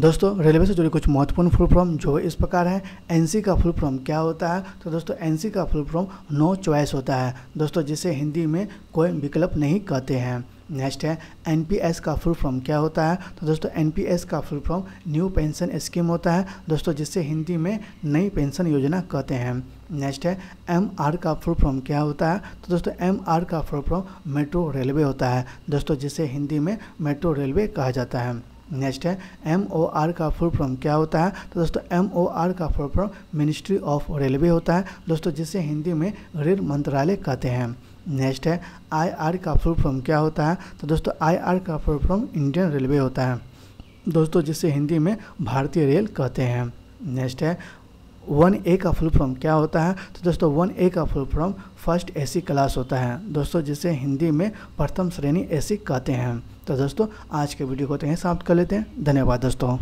दोस्तों रेलवे से जुड़ी कुछ महत्वपूर्ण फुल फॉर्म जो इस प्रकार है एनसी का फुल फॉर्म क्या होता है तो दोस्तों एनसी का फुल फॉर्म नो चॉइस होता है दोस्तों जिसे हिंदी में कोई विकल्प नहीं कहते हैं नेक्स्ट है एनपीएस का फुल फॉर्म क्या होता है तो दोस्तों एनपीएस का full form new pension scheme होता है दोस्तों जिसे हिंदी में नई पेंशन योजना कहते हैं नेक्स्ट है एम आर का फुल फॉर्म क्या होता है तो दोस्तों एम आर का फुल फॉर्म मेट्रो रेलवे होता है दोस्तों जिसे हिंदी में मेट्रो रेलवे कहा जाता है नेक्स्ट है एम ओ आर का फुल फॉर्म क्या होता है तो दोस्तों एम ओ आर का full form ministry of railway होता है दोस्तों जिसे हिंदी में रेल मंत्रालय कहते हैं नेक्स्ट है आई आर का फुल फॉर्म क्या होता है तो दोस्तों आई आर का फुल फॉर्म इंडियन रेलवे होता है दोस्तों जिसे हिंदी में भारतीय रेल कहते हैं नेक्स्ट है वन ए का फुल फॉर्म क्या होता है तो दोस्तों वन ए का full form first AC class होता है दोस्तों जिसे हिंदी में प्रथम श्रेणी एसी कहते हैं तो दोस्तों आज के वीडियो को तो यहीं समाप्त कर लेते हैं धन्यवाद दोस्तों